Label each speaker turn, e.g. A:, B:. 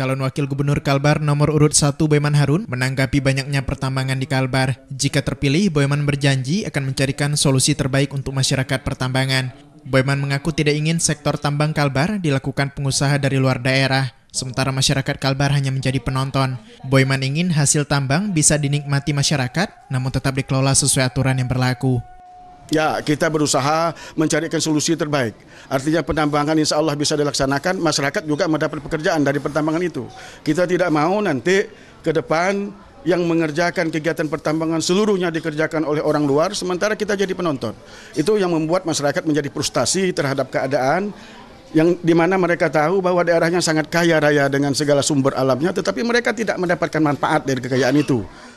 A: Calon Wakil Gubernur Kalbar nomor urut 1 Boyman Harun menanggapi banyaknya pertambangan di Kalbar. Jika terpilih, Boyman berjanji akan mencarikan solusi terbaik untuk masyarakat pertambangan. Boyman mengaku tidak ingin sektor tambang Kalbar dilakukan pengusaha dari luar daerah, sementara masyarakat Kalbar hanya menjadi penonton. Boyman ingin hasil tambang bisa dinikmati masyarakat, namun tetap dikelola sesuai aturan yang berlaku.
B: Ya, kita berusaha mencarikan solusi terbaik. Artinya penambangan insya Allah bisa dilaksanakan, masyarakat juga mendapat pekerjaan dari pertambangan itu. Kita tidak mau nanti ke depan yang mengerjakan kegiatan pertambangan seluruhnya dikerjakan oleh orang luar, sementara kita jadi penonton. Itu yang membuat masyarakat menjadi frustasi terhadap keadaan yang mana mereka tahu bahwa daerahnya sangat kaya raya dengan segala sumber alamnya, tetapi mereka tidak mendapatkan manfaat dari kekayaan itu.